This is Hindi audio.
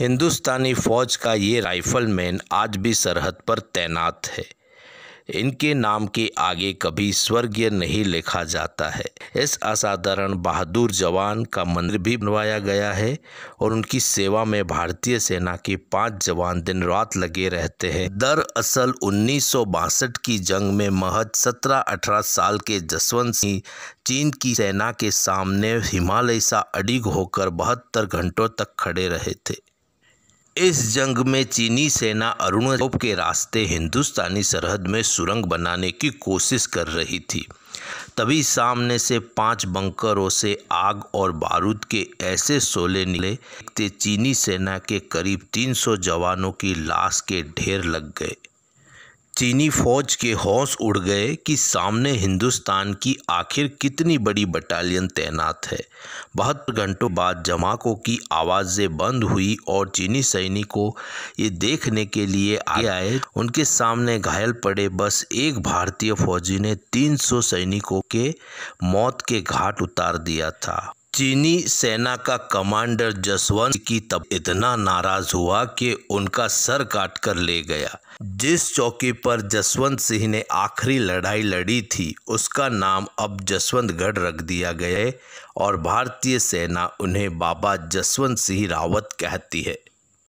हिंदुस्तानी फ़ौज का ये राइफलमैन आज भी सरहद पर तैनात है इनके नाम के आगे कभी स्वर्गीय नहीं लिखा जाता है इस असाधारण बहादुर जवान का मंदिर भी बनवाया गया है और उनकी सेवा में भारतीय सेना के पांच जवान दिन रात लगे रहते हैं दरअसल उन्नीस की जंग में महज 17-18 साल के जसवंत सिंह चीन की सेना के सामने हिमालय सा अडिग होकर बहत्तर घंटों तक खड़े रहे थे इस जंग में चीनी सेना अरुण के रास्ते हिंदुस्तानी सरहद में सुरंग बनाने की कोशिश कर रही थी तभी सामने से पांच बंकरों से आग और बारूद के ऐसे सोले निकले चीनी सेना के करीब 300 जवानों की लाश के ढेर लग गए चीनी फौज के हौस उड़ गए कि सामने हिंदुस्तान की आखिर कितनी बड़ी बटालियन तैनात है बहत्तर घंटों बाद जमाकों की आवाज़ें बंद हुई और चीनी सैनिकों ये देखने के लिए आगे आए उनके सामने घायल पड़े बस एक भारतीय फौजी ने 300 सैनिकों के मौत के घाट उतार दिया था चीनी सेना का कमांडर जसवंत की तब इतना नाराज हुआ कि उनका सर काट कर ले गया जिस चौकी पर जसवंत सिंह ने आखिरी लड़ाई लड़ी थी उसका नाम अब जसवंतगढ़ रख दिया गया और भारतीय सेना उन्हें बाबा जसवंत सिंह रावत कहती है